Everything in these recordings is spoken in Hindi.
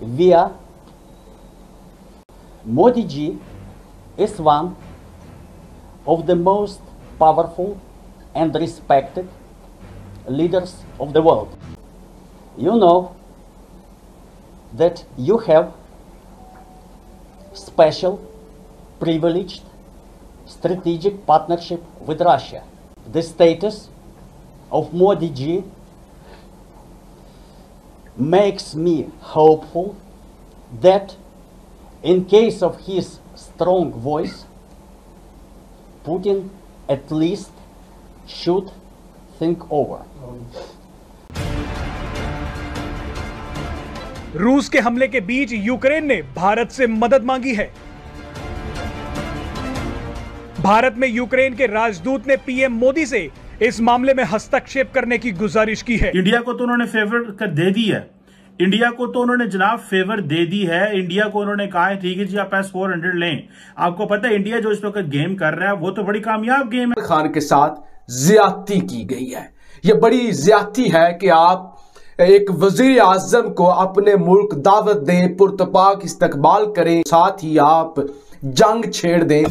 via G is one of the most powerful and respected leaders of the world. You know that you have special, privileged, strategic partnership with Russia. The status of G. makes me hopeful that in case of his strong voice, Putin at least should think over. रूस के हमले के बीच यूक्रेन ने भारत से मदद मांगी है भारत में यूक्रेन के राजदूत ने पीएम मोदी से इस मामले में हस्तक्षेप करने की गुजारिश की है इंडिया को तो उन्होंने फेवर कर दे दी है इंडिया को तो उन्होंने जनाब फेवर दे दी है इंडिया को उन्होंने कहा है ठीक है जी आप एस फोर हंड्रेड लें आपको पता है इंडिया जो इस वक्त गेम कर रहा है वो तो बड़ी कामयाब गेम है खान के साथ ज्यादती की गई है यह बड़ी ज्यादती है कि आप एक वजीर आजम को अपने मुल्क दावत दें पुरतपाक इस्तकबाल करें साथ ही आप जंग छेड़ दें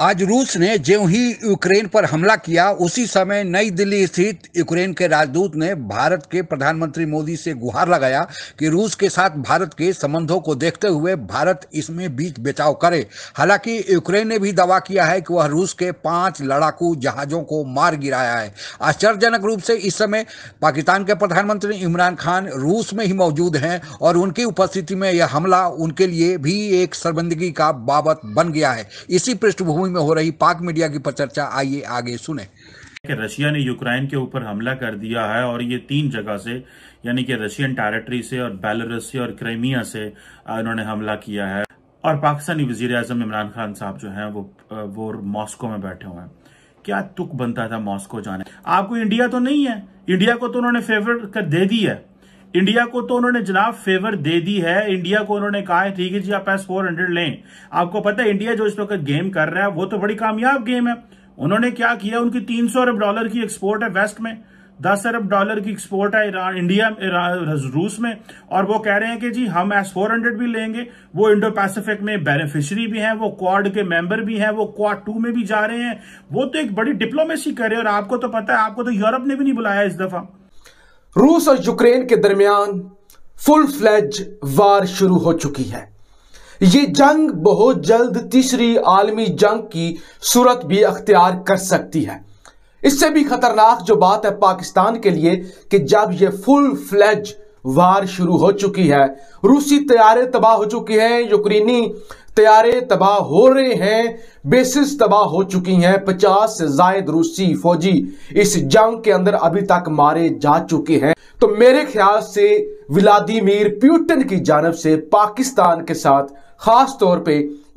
आज रूस ने ज्यों ही यूक्रेन पर हमला किया उसी समय नई दिल्ली स्थित यूक्रेन के राजदूत ने भारत के प्रधानमंत्री मोदी से गुहार लगाया कि रूस के साथ भारत के संबंधों को देखते हुए भारत इसमें बीच बचाव करे हालांकि यूक्रेन ने भी दावा किया है कि वह रूस के पांच लड़ाकू जहाजों को मार गिराया है आश्चर्यजनक रूप से इस समय पाकिस्तान के प्रधानमंत्री इमरान खान रूस में ही मौजूद हैं और उनकी उपस्थिति में यह हमला उनके लिए भी एक शर्मंदगी का बाबत बन गया है इसी पृष्ठभूमि जम्मू में हो रही पाक मीडिया की चर्चा आइए आगे सुने कि रशिया ने यूक्रेन के ऊपर हमला कर दिया है और ये तीन जगह से यानी कि रशियन टेरिटरी से और बेलारूस से और क्रेमिया से इन्होंने हमला किया है और पाकिस्तानी वजीर अजम इमरान खान साहब जो हैं वो वो मॉस्को में बैठे हुए हैं क्या तुक बनता था मॉस्को जाने आपको इंडिया तो नहीं है इंडिया को तो उन्होंने फेवर कर दे दी है इंडिया को तो उन्होंने जनाब फेवर दे दी है इंडिया को उन्होंने कहा है ठीक है जी आप एस फोर हंड्रेड लें आपको पता है इंडिया जो इस वक्त गेम कर रहा है वो तो बड़ी कामयाब गेम है उन्होंने क्या किया उनकी तीन सौ अरब डॉलर की एक्सपोर्ट है वेस्ट में दस अरब डॉलर की एक्सपोर्ट है ईरान इंडिया रूस में और वो कह रहे हैं कि जी हम एस फोर हंड्रेड भी लेंगे वो इंडो पैसिफिक में बेनिफिशरी भी हैं वो क्वाड के मेंबर भी हैं वो क्वाड टू में भी जा रहे हैं वो तो एक बड़ी डिप्लोमेसी कर रहे हैं और आपको तो पता है आपको तो यूरोप ने भी नहीं बुलाया इस दफा रूस और यूक्रेन के दरमियान फुल फ्लैज वार शुरू हो चुकी है ये जंग बहुत जल्द तीसरी आलमी जंग की सूरत भी अख्तियार कर सकती है इससे भी खतरनाक जो बात है पाकिस्तान के लिए कि जब ये फुल फ्लैज वार शुरू हो चुकी है रूसी तैयारे तबाह हो चुकी हैं यूक्रेनी तैयारे तबाह हो रहे हैं बेसिस तबाह हो चुकी हैं 50 से जायद रूसी फौजी इस जंग के अंदर अभी तक मारे जा चुके हैं तो मेरे ख्याल से व्लादिमीर प्यूटन की जानब से पाकिस्तान के साथ खास तौर पे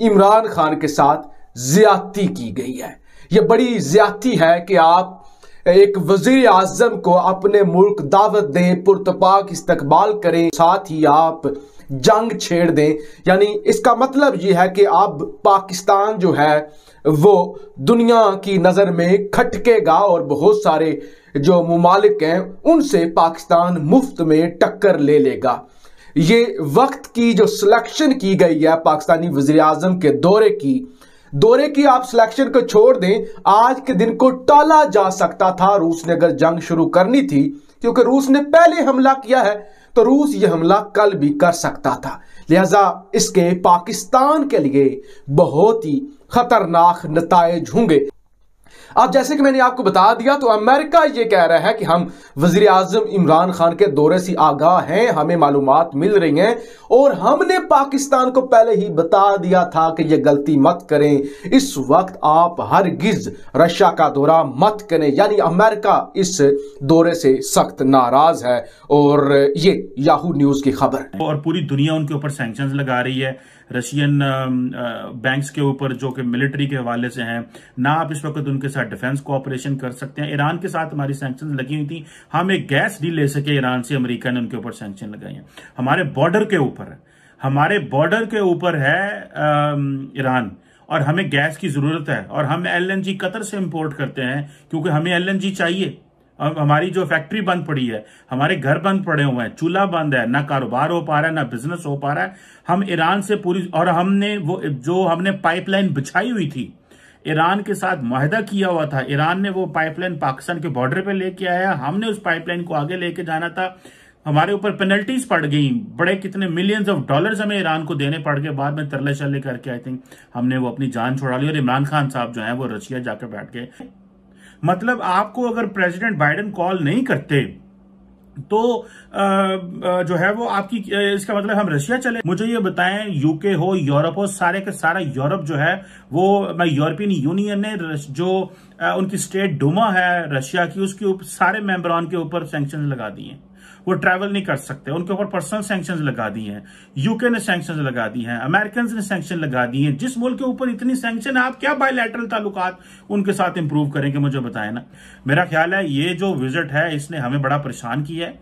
इमरान खान के साथ ज्यादती की गई है यह बड़ी ज्यादती है कि आप एक वजीर आजम को अपने मुल्क दावत दें पुरतपाक इस्तकबाल करें साथ ही आप जंग छेड़ दें यानी इसका मतलब ये है कि अब पाकिस्तान जो है वो दुनिया की नज़र में खटकेगा और बहुत सारे जो ममालिक हैं उनसे पाकिस्तान मुफ्त में टक्कर ले लेगा ये वक्त की जो सिलेक्शन की गई है पाकिस्तानी वजी अजम के दौरे की दौरे की आप सिलेक्शन को छोड़ दें आज के दिन को टाला जा सकता था रूस ने अगर जंग शुरू करनी थी क्योंकि रूस ने पहले हमला किया है तो रूस यह हमला कल भी कर सकता था लिहाजा इसके पाकिस्तान के लिए बहुत ही खतरनाक नतज होंगे अब जैसे कि मैंने आपको बता दिया तो अमेरिका ये कह रहा है कि हम वजीर आजम इमरान खान के दौरे से आगाह हैं हमें मालूम मिल रही हैं और हमने पाकिस्तान को पहले ही बता दिया था कि यह गलती मत करें इस वक्त आप हर गिज रशिया का दौरा मत करें यानी अमेरिका इस दौरे से सख्त नाराज है और ये याहू न्यूज की खबर है और पूरी दुनिया उनके ऊपर सेंक्शन लगा रही है रशियन बैंक के ऊपर जो कि मिलिट्री के हवाले से है ना आप इस वक्त उनके साथ डिफेंस कोऑपरेशन कर सकते हैं ईरान के साथ हमारी सैंक्शन लगी हुई थी हम एक गैस डील ले सके ईरान से अमेरिका ने उनके ऊपर सैंक्शन लगाए हैं हमारे बॉर्डर के ऊपर हमारे बॉर्डर के ऊपर है ईरान और हमें गैस की जरूरत है और हम एलएनजी कतर से इंपोर्ट करते हैं क्योंकि हमें एलएनजी चाहिए अब हमारी जो फैक्ट्री बंद पड़ी है हमारे घर बंद पड़े हुए हैं चूल्हा बंद है ना कारोबार हो पा रहा है ना बिजनेस हो पा रहा है हम ईरान से पूरी और हमने वो जो हमने पाइपलाइन बिछाई हुई थी ईरान के साथ माहिदा किया हुआ था ईरान ने वो पाइपलाइन पाकिस्तान के बॉर्डर पे लेके आया हमने उस पाइपलाइन को आगे लेके जाना था हमारे ऊपर पेनल्टीज पड़ गई बड़े कितने मिलियंस ऑफ डॉलर्स हमें ईरान को देने पड़ गए बाद में तरले चले करके आई थिंक हमने वो अपनी जान छोड़ा ली और इमरान खान साहब जो है वो रशिया जाकर बैठ गए मतलब आपको अगर प्रेसिडेंट बाइडेन कॉल नहीं करते तो आ, जो है वो आपकी इसका मतलब हम रशिया चले मुझे ये बताएं यूके हो यूरोप हो सारे के सारा यूरोप जो है वो मैं यूरोपियन यूनियन ने जो आ, उनकी स्टेट डुमा है रशिया की उसके सारे मेंबरान के ऊपर सेंक्शन लगा दिए वो ट्रैवल नहीं कर सकते उनके ऊपर पर्सनल सेंक्शन लगा दी हैं यूके ने सैंक्शन लगा दी हैं अमेरिकन ने सेंक्शन लगा दी हैं जिस मुल्क के ऊपर इतनी है आप क्या बायोलैटरल ताल्लुकात उनके साथ इंप्रूव करेंगे मुझे बताए ना मेरा ख्याल है ये जो विजिट है इसने हमें बड़ा परेशान किया है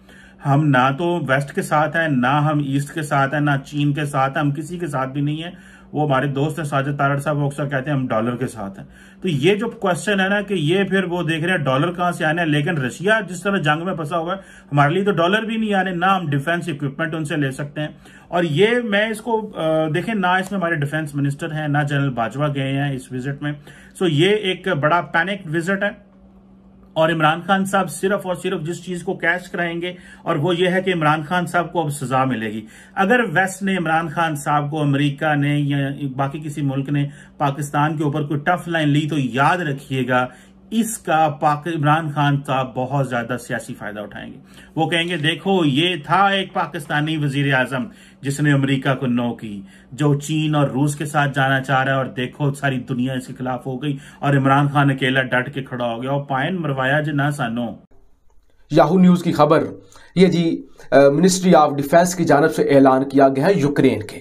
हम ना तो वेस्ट के साथ हैं ना हम ईस्ट के साथ हैं ना चीन के साथ हैं हम किसी के साथ भी नहीं है वो हमारे दोस्त हैं साजिद तारड़ साहब वो अक्सर कहते हैं हम डॉलर के साथ हैं तो ये जो क्वेश्चन है ना कि ये फिर वो देख रहे हैं डॉलर कहाँ से आने हैं लेकिन रशिया जिस तरह जंग में फंसा हुआ है हमारे लिए तो डॉलर भी नहीं आने ना हम डिफेंस इक्विपमेंट उनसे ले सकते हैं और ये मैं इसको देखें ना इसमें हमारे डिफेंस मिनिस्टर हैं ना जनरल बाजवा गए हैं इस विजिट में सो ये एक बड़ा पैनिक विजिट है और इमरान खान साहब सिर्फ और सिर्फ जिस चीज को कैश कराएंगे और वो ये है कि इमरान खान साहब को अब सजा मिलेगी अगर वेस्ट ने इमरान खान साहब को अमेरिका ने या बाकी किसी मुल्क ने पाकिस्तान के ऊपर कोई टफ लाइन ली तो याद रखिएगा इसका पाक इमरान खान साहब बहुत ज्यादा सियासी फायदा उठाएंगे वो कहेंगे देखो ये था एक पाकिस्तानी वजीर आजम जिसने अमेरिका को नो की जो चीन और रूस के साथ जाना चाह रहा है और देखो सारी दुनिया इसके खिलाफ हो गई और इमरान खान अकेला डट के खड़ा हो गया और पायन मरवाया जो ना सानो याहू न्यूज की खबर ये जी मिनिस्ट्री ऑफ डिफेंस की जानब से ऐलान किया गया है यूक्रेन के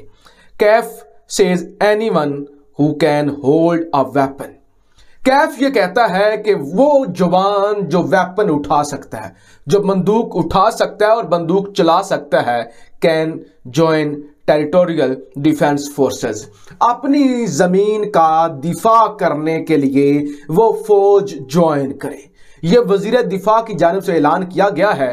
Kyiv says anyone who can hold a weapon Kyiv ये कहता है कि वो जवान जो वेपन उठा सकता है जो बंदूक उठा सकता है और बंदूक चला सकता है can join territorial defence forces अपनी ज़मीन का दिफा करने के लिए वो फौज ज्वाइन करे ये वजीर दिफा की जानब से ऐलान किया गया है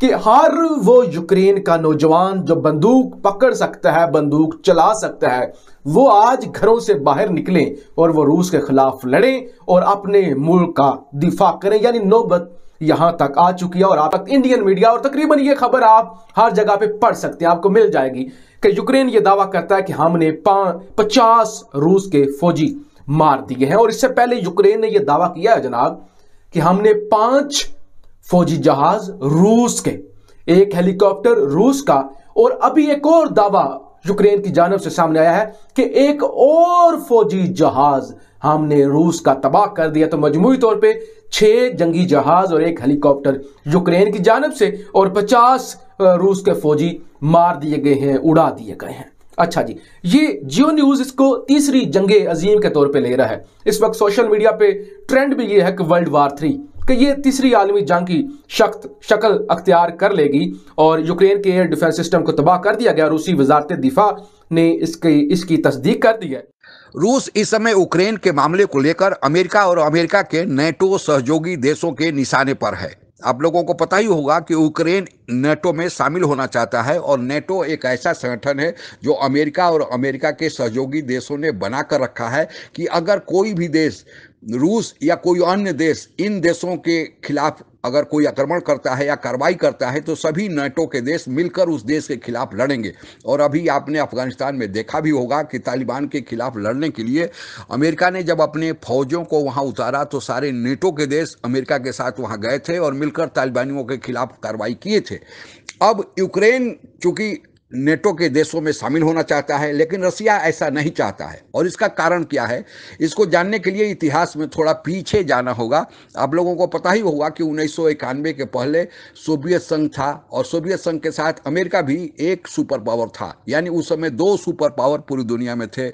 कि हर वो यूक्रेन का नौजवान जो बंदूक पकड़ सकता है बंदूक चला सकता है वो आज घरों से बाहर निकलें और वो रूस के खिलाफ लड़ें और अपने मुल्क का दिफा करें यानी नौबत यहां तक आ चुकी है और आप तक इंडियन मीडिया और तकरीबन ये खबर आप हर जगह पे पढ़ सकते हैं आपको मिल जाएगी कि यूक्रेन ये दावा करता है कि हमने पचास रूस के फौजी मार दिए हैं और इससे पहले यूक्रेन ने यह दावा किया है जनाब कि हमने पांच फौजी जहाज रूस के एक हेलीकॉप्टर रूस का और अभी एक और दावा यूक्रेन की जानब से सामने आया है कि एक और फौजी जहाज हमने रूस का तबाह कर दिया तो मजमू तौर पे छह जंगी जहाज और एक हेलीकॉप्टर यूक्रेन की जानब से और पचास रूस के फौजी मार दिए गए हैं उड़ा दिए गए हैं अच्छा जी ये जियो न्यूज इसको तीसरी जंग अजीम के तौर पे ले रहा है इस वक्त सोशल मीडिया पे ट्रेंड भी ये है कि वर्ल्ड वार थ्री कि ये तीसरी आलमी जंग की शक्त शक्ल अख्तियार कर लेगी और यूक्रेन के एयर डिफेंस सिस्टम को तबाह कर दिया गया रूसी वजारत दिफा ने इसकी इसकी तस्दीक कर दी है रूस इस समय यूक्रेन के मामले को लेकर अमेरिका और अमेरिका के नेटो सहयोगी देशों के निशाने पर है आप लोगों को पता ही होगा कि यूक्रेन नेटो में शामिल होना चाहता है और नेटो एक ऐसा संगठन है जो अमेरिका और अमेरिका के सहयोगी देशों ने बना कर रखा है कि अगर कोई भी देश रूस या कोई अन्य देश इन देशों के खिलाफ अगर कोई आक्रमण करता है या कार्रवाई करता है तो सभी नेटो के देश मिलकर उस देश के खिलाफ लड़ेंगे और अभी आपने अफगानिस्तान में देखा भी होगा कि तालिबान के खिलाफ लड़ने के लिए अमेरिका ने जब अपने फौजों को वहाँ उतारा तो सारे नेटो के देश अमेरिका के साथ वहाँ गए थे और मिलकर तालिबानियों के खिलाफ कार्रवाई किए थे अब यूक्रेन चूंकि नेटो के देशों में शामिल होना चाहता है लेकिन रसिया ऐसा नहीं चाहता है और इसका कारण क्या है इसको जानने के लिए इतिहास में थोड़ा पीछे जाना होगा आप लोगों को पता ही होगा कि उन्नीस के पहले सोवियत संघ था और सोवियत संघ के साथ अमेरिका भी एक सुपर पावर था यानी उस समय दो सुपर पावर पूरी दुनिया में थे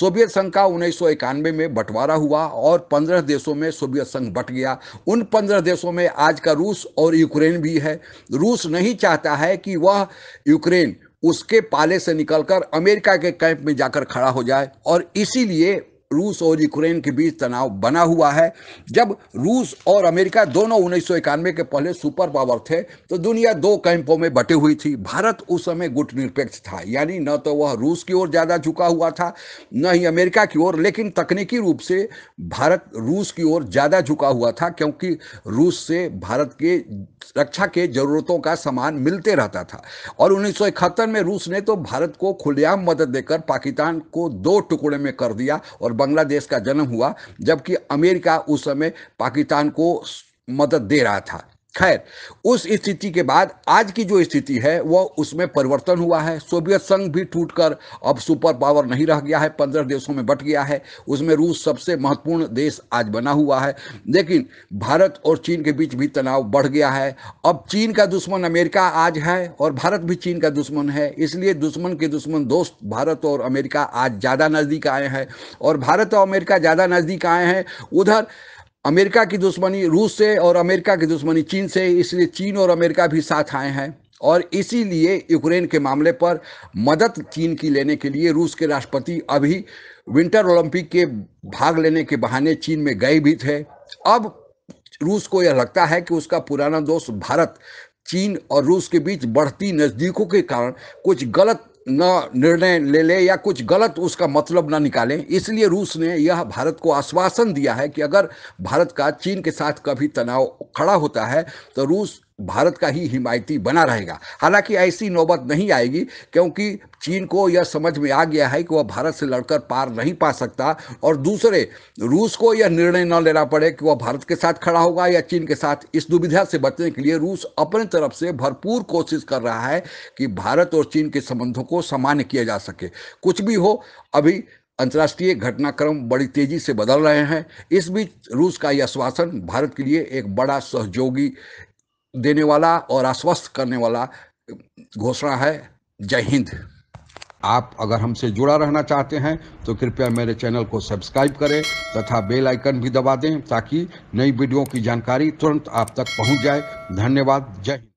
सोवियत संघ का उन्नीस में बंटवारा हुआ और पंद्रह देशों में सोवियत संघ बट गया उन पंद्रह देशों में आज का रूस और यूक्रेन भी है रूस नहीं चाहता है कि वह यूक्रेन उसके पाले से निकलकर अमेरिका के कैंप में जाकर खड़ा हो जाए और इसीलिए रूस और यूक्रेन के बीच तनाव बना हुआ है जब रूस और अमेरिका दोनों उन्नीस के पहले सुपर पावर थे तो दुनिया दो कैंपों में बटी हुई थी भारत उस समय गुट निरपेक्ष था यानी न तो वह रूस की ओर ज़्यादा झुका हुआ था न ही अमेरिका की ओर लेकिन तकनीकी रूप से भारत रूस की ओर ज़्यादा झुका हुआ था क्योंकि रूस से भारत के रक्षा के ज़रूरतों का सामान मिलते रहता था और उन्नीस में रूस ने तो भारत को खुलेआम मदद देकर पाकिस्तान को दो टुकड़े में कर दिया और बांग्लादेश का जन्म हुआ जबकि अमेरिका उस समय पाकिस्तान को मदद दे रहा था खैर उस स्थिति के बाद आज की जो स्थिति है वह उसमें परिवर्तन हुआ है सोवियत संघ भी टूटकर अब सुपर पावर नहीं रह गया है पंद्रह देशों में बट गया है उसमें रूस सबसे महत्वपूर्ण देश आज बना हुआ है लेकिन भारत और चीन के बीच भी तनाव बढ़ गया है अब चीन का दुश्मन अमेरिका आज है और भारत भी चीन का दुश्मन है इसलिए दुश्मन के दुश्मन दोस्त भारत और अमेरिका आज ज़्यादा नज़दीक आए हैं और भारत और अमेरिका ज़्यादा नज़दीक आए हैं उधर अमेरिका की दुश्मनी रूस से और अमेरिका की दुश्मनी चीन से इसलिए चीन और अमेरिका भी साथ आए हैं और इसीलिए यूक्रेन के मामले पर मदद चीन की लेने के लिए रूस के राष्ट्रपति अभी विंटर ओलंपिक के भाग लेने के बहाने चीन में गए भी थे अब रूस को यह लगता है कि उसका पुराना दोस्त भारत चीन और रूस के बीच बढ़ती नज़दीकों के कारण कुछ गलत न निर्णय ले ले या कुछ गलत उसका मतलब ना निकालें इसलिए रूस ने यह भारत को आश्वासन दिया है कि अगर भारत का चीन के साथ कभी तनाव खड़ा होता है तो रूस भारत का ही हिमायती बना रहेगा हालांकि ऐसी नौबत नहीं आएगी क्योंकि चीन को यह समझ में आ गया है कि वह भारत से लड़कर पार नहीं पा सकता और दूसरे रूस को यह निर्णय न लेना पड़े कि वह भारत के साथ खड़ा होगा या चीन के साथ इस दुविधा से बचने के लिए रूस अपने तरफ से भरपूर कोशिश कर रहा है कि भारत और चीन के संबंधों को सामान्य किया जा सके कुछ भी हो अभी अंतर्राष्ट्रीय घटनाक्रम बड़ी तेजी से बदल रहे हैं इस बीच रूस का यह आश्वासन भारत के लिए एक बड़ा सहयोगी देने वाला और आश्वस्त करने वाला घोषणा है जय हिंद आप अगर हमसे जुड़ा रहना चाहते हैं तो कृपया मेरे चैनल को सब्सक्राइब करें तथा बेल आइकन भी दबा दें ताकि नई वीडियो की जानकारी तुरंत आप तक पहुंच जाए धन्यवाद जय हिंद